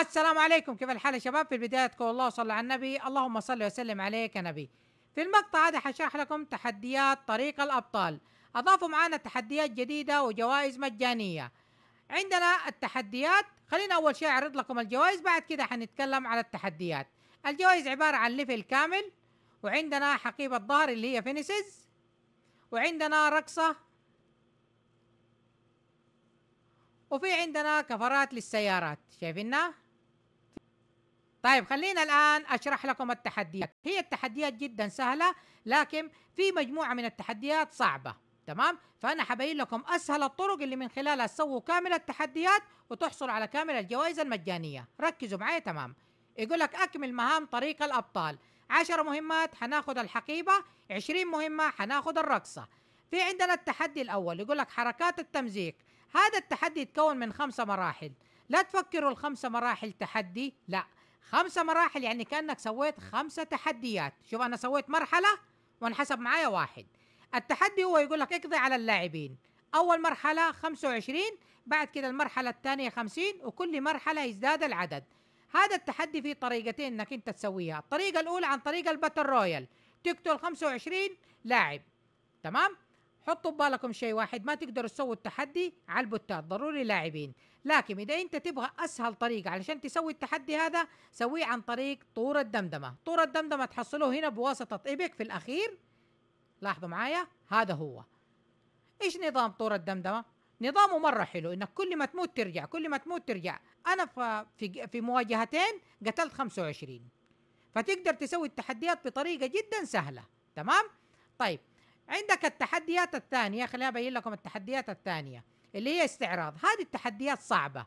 السلام عليكم كيف الحال يا شباب في البداية تقول الله صلى على النبي اللهم صل وسلم عليك يا نبي في المقطع هذا حشرح لكم تحديات طريق الأبطال أضافوا معانا تحديات جديدة وجوائز مجانية عندنا التحديات خلينا أول شيء أعرض لكم الجوائز بعد كده حنتكلم على التحديات الجوائز عبارة عن ليفل كامل وعندنا حقيبة ظهر اللي هي فينيسز وعندنا رقصة وفي عندنا كفرات للسيارات شايفينها؟ طيب خلينا الآن أشرح لكم التحديات هي التحديات جدا سهلة لكن في مجموعة من التحديات صعبة تمام فأنا حبين لكم أسهل الطرق اللي من خلالها تسووا كامل التحديات وتحصلوا على كامل الجوائز المجانية ركزوا معي تمام يقول لك أكمل مهام طريق الأبطال 10 مهمات هناخد الحقيبة 20 مهمة هناخد الرقصة في عندنا التحدي الأول يقول لك حركات التمزيق هذا التحدي يتكون من خمسة مراحل لا تفكروا الخمسة مراحل تحدي لا خمسة مراحل يعني كأنك سويت خمسة تحديات شوف أنا سويت مرحلة وانحسب معايا واحد التحدي هو يقول لك اقضي على اللاعبين أول مرحلة 25 بعد كده المرحلة الثانية 50 وكل مرحلة يزداد العدد هذا التحدي فيه طريقتين انك انت تسويها الطريقه الاولى عن طريق الباتل رويال تقتل 25 لاعب تمام حطوا ببالكم شيء واحد ما تقدروا تسووا التحدي على البوتات ضروري لاعبين لكن اذا انت تبغى اسهل طريقه علشان تسوي التحدي هذا سويه عن طريق طور الدمدمه طور الدمدمه تحصلوه هنا بواسطه ايبك في الاخير لاحظوا معايا هذا هو ايش نظام طور الدمدمه نظامه مره حلو انك كل ما تموت ترجع كل ما تموت ترجع انا في في مواجهتين قتلت 25 فتقدر تسوي التحديات بطريقه جدا سهله تمام طيب عندك التحديات الثانيه خليني ابين لكم التحديات الثانيه اللي هي استعراض هذه التحديات صعبه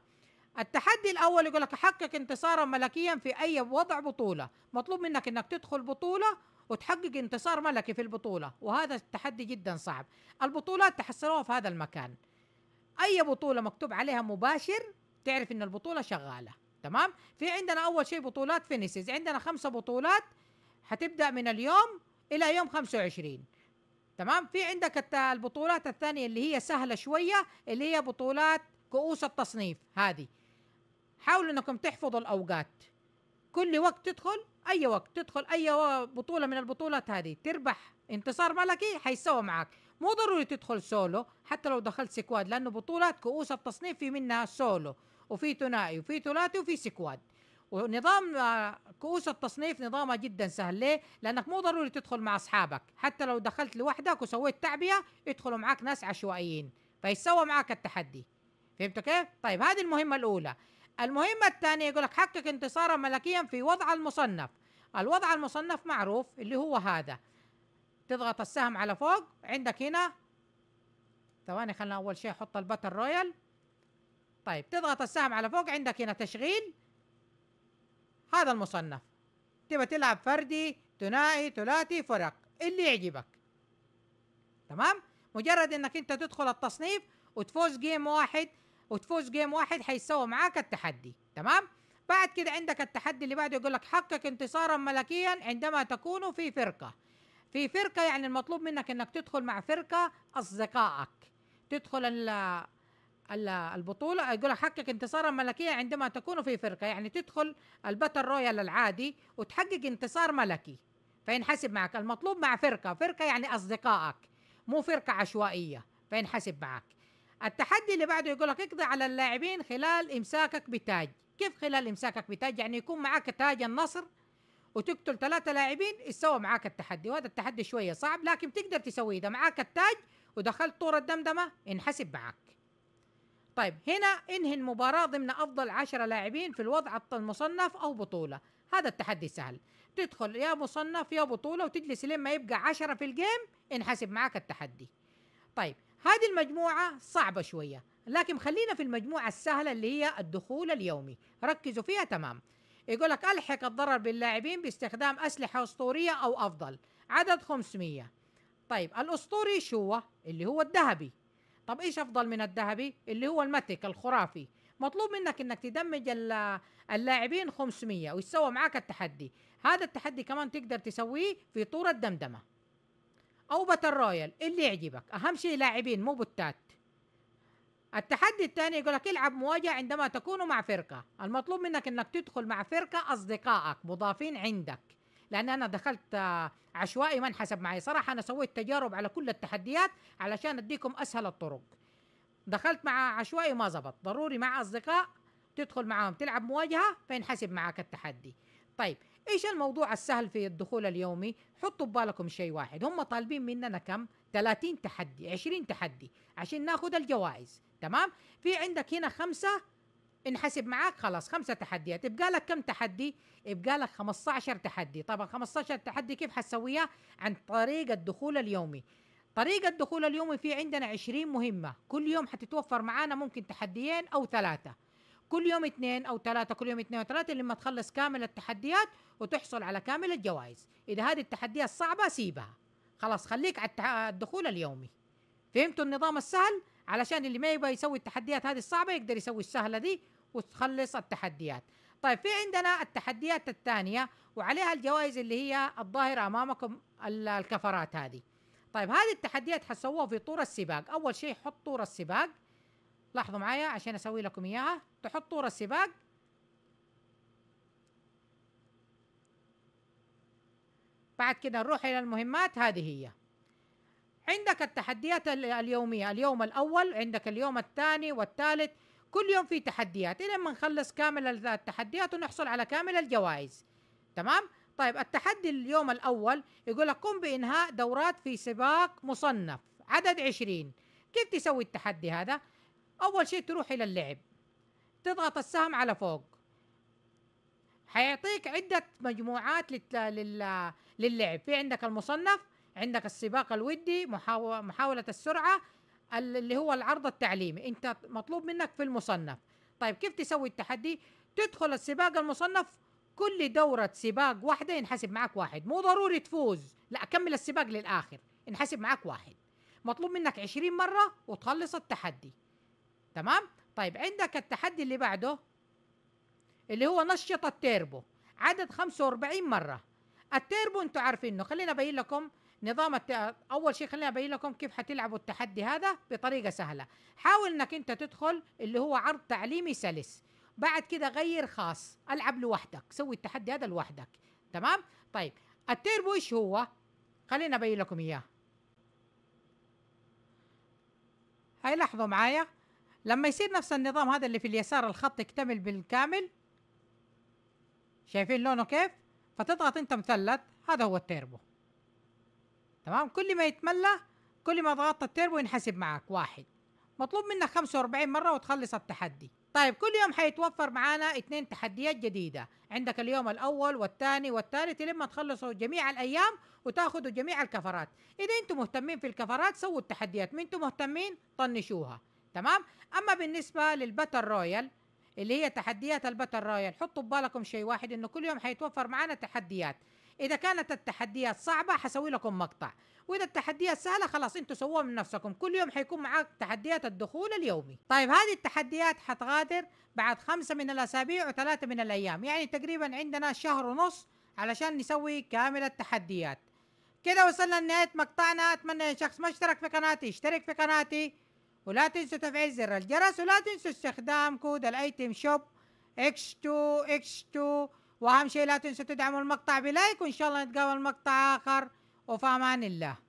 التحدي الاول يقول لك حقق انتصارا ملكيا في اي وضع بطوله مطلوب منك انك تدخل بطوله وتحقق انتصار ملكي في البطوله وهذا التحدي جدا صعب البطولات تحصلوها في هذا المكان اي بطوله مكتوب عليها مباشر تعرف ان البطوله شغاله تمام في عندنا اول شيء بطولات فينيسز عندنا خمسة بطولات حتبدا من اليوم الى يوم 25 تمام في عندك البطولات الثانيه اللي هي سهله شويه اللي هي بطولات كؤوس التصنيف هذه حاولوا انكم تحفظوا الاوقات كل وقت تدخل اي وقت تدخل اي بطوله من البطولات هذه تربح انتصار ملكي حيسوى معك مو ضروري تدخل سولو حتى لو دخلت سكواد لانه بطولات كؤوس التصنيف في منها سولو وفي ثنائي وفي ثلاثي وفي سكواد ونظام آه، كؤوس التصنيف نظامها جدا سهل ليه؟ لانك مو ضروري تدخل مع اصحابك، حتى لو دخلت لوحدك وسويت تعبئه يدخلوا معك ناس عشوائيين، فيتسوى معك التحدي. فهمتوا كيف؟ طيب هذه المهمه الاولى. المهمه الثانيه يقول لك حقق انتصارا ملكيا في وضع المصنف. الوضع المصنف معروف اللي هو هذا. تضغط السهم على فوق عندك هنا ثواني خلنا اول شيء احط الباتل رويال طيب تضغط السهم على فوق عندك هنا تشغيل هذا المصنف تبى تلعب فردي ثنائي ثلاثي فرق اللي يعجبك تمام مجرد انك انت تدخل التصنيف وتفوز جيم واحد وتفوز جيم واحد حيسوى معاك التحدي تمام بعد كده عندك التحدي اللي بعده يقول لك حقق انتصارا ملكيا عندما تكون في فرقه في فرقه يعني المطلوب منك انك تدخل مع فرقه اصدقائك تدخل ال البطوله يقول حقق انتصارا ملكيا عندما تكون في فرقه يعني تدخل الباتل رويال العادي وتحقق انتصار ملكي فينحسب معك المطلوب مع فرقه فرقه يعني اصدقائك مو فرقه عشوائيه فينحسب معك التحدي اللي بعده يقول لك اقضي على اللاعبين خلال امساكك بتاج كيف خلال امساكك بتاج يعني يكون معك تاج النصر وتقتل ثلاثه لاعبين يسوى معاك التحدي وهذا التحدي شويه صعب لكن تقدر تسويه اذا معاك التاج ودخلت طور الدمدمه انحسب معاك طيب هنا انهي المباراة ضمن أفضل عشرة لاعبين في الوضع المصنف أو بطولة هذا التحدي سهل تدخل يا مصنف يا بطولة وتجلس لين ما يبقى عشرة في الجيم انحسب معاك التحدي طيب هذه المجموعة صعبة شوية لكن خلينا في المجموعة السهلة اللي هي الدخول اليومي ركزوا فيها تمام يقول لك الحق الضرر باللاعبين باستخدام اسلحه اسطوريه او افضل عدد 500 طيب الاسطوري ايش هو اللي هو الذهبي طب ايش افضل من الذهبي اللي هو المتك الخرافي مطلوب منك انك تدمج اللاعبين 500 ويسوى معاك التحدي هذا التحدي كمان تقدر تسويه في طور الدمدمه او باتل رويال اللي يعجبك اهم شيء لاعبين مو بوتات التحدي الثاني يقول لك العب مواجهة عندما تكون مع فرقة المطلوب منك انك تدخل مع فرقة اصدقائك مضافين عندك لان انا دخلت آه، عشوائي ما انحسب معي صراحة انا سويت تجارب على كل التحديات علشان اديكم اسهل الطرق دخلت مع عشوائي ما زبط ضروري مع اصدقاء تدخل معاهم تلعب مواجهة فينحسب معاك التحدي طيب ايش الموضوع السهل في الدخول اليومي حطوا ببالكم شيء واحد هم طالبين مننا كم 30 تحدي 20 تحدي عشان ناخذ الجوائز تمام في عندك هنا خمسة انحسب معاك خلاص خمسة تحديات يبقى لك كم تحدي يبقى لك 15 تحدي طبعا 15 تحدي كيف حتسويها عن طريق الدخول اليومي طريقة الدخول اليومي في عندنا 20 مهمة كل يوم حتتوفر معانا ممكن تحديين أو ثلاثة كل يوم اثنين او ثلاثه كل يوم اثنين او ثلاثة لما تخلص كامل التحديات وتحصل على كامل الجوائز اذا هذه التحديات صعبه سيبها خلاص خليك على الدخول اليومي فهمتوا النظام السهل علشان اللي ما يبغى يسوي التحديات هذه الصعبه يقدر يسوي السهله دي وتخلص التحديات طيب في عندنا التحديات الثانيه وعليها الجوائز اللي هي الظاهره امامكم الكفرات هذه طيب هذه التحديات حسووها في طور السباق اول شيء حط طور السباق لاحظوا معايا عشان اسوي لكم اياها تحط طور السباق بعد كده نروح إلى المهمات هذه هي عندك التحديات اليومية اليوم الأول عندك اليوم الثاني والثالث كل يوم في تحديات إلى ما نخلص كامل التحديات ونحصل على كامل الجوائز تمام طيب التحدي اليوم الأول يقول لك قم بإنهاء دورات في سباق مصنف عدد عشرين كيف تسوي التحدي هذا أول شيء تروح إلى اللعب تضغط السهم على فوق حيعطيك عدة مجموعات لل... للعب في عندك المصنف عندك السباق الودي محاولة السرعة اللي هو العرض التعليمي انت مطلوب منك في المصنف طيب كيف تسوي التحدي تدخل السباق المصنف كل دورة سباق واحدة ينحسب معك واحد مو ضروري تفوز لا كمل السباق للآخر ينحسب معك واحد مطلوب منك عشرين مرة وتخلص التحدي تمام طيب عندك التحدي اللي بعده اللي هو نشط التيربو عدد 45 مره التيربو انتوا عارفينه خلينا ابين لكم نظام الت... اول شيء خلينا ابين لكم كيف حتلعبوا التحدي هذا بطريقه سهله حاول انك انت تدخل اللي هو عرض تعليمي سلس بعد كده غير خاص العب لوحدك سوي التحدي هذا لوحدك تمام طيب التيربو ايش هو خلينا ابين لكم اياه هاي لحظة معايا لما يصير نفس النظام هذا اللي في اليسار الخط يكتمل بالكامل شايفين لونه كيف فتضغط انت مثلث هذا هو التيربو تمام كل ما يتملى كل ما ضغطت التيربو ينحسب معك واحد مطلوب منك 45 مرة وتخلص التحدي طيب كل يوم حيتوفر معانا اثنين تحديات جديدة عندك اليوم الأول والثاني والثالث لما تخلصوا جميع الأيام وتاخذوا جميع الكفرات إذا أنتم مهتمين في الكفرات سووا التحديات ما أنتم مهتمين طنشوها تمام اما بالنسبه للباتل رويال اللي هي تحديات الباتل رويال حطوا ببالكم شيء واحد انه كل يوم حيتوفر معانا تحديات اذا كانت التحديات صعبه حسوي لكم مقطع واذا التحديات سهله خلاص انتوا سووها من نفسكم كل يوم حيكون معاك تحديات الدخول اليومي طيب هذه التحديات حتغادر بعد خمسة من الاسابيع وثلاثة من الايام يعني تقريبا عندنا شهر ونص علشان نسوي كامل التحديات كده وصلنا لنهاية مقطعنا أتمنى يا شخص ما اشترك في قناتي اشترك في قناتي ولا تنسوا تفعيل زر الجرس ولا تنسوا استخدام كود الايتم شوب X2 X2 واهم شيء لا تنسوا تدعموا المقطع بلايك وان شاء الله نتقابل مقطع اخر وفي امان الله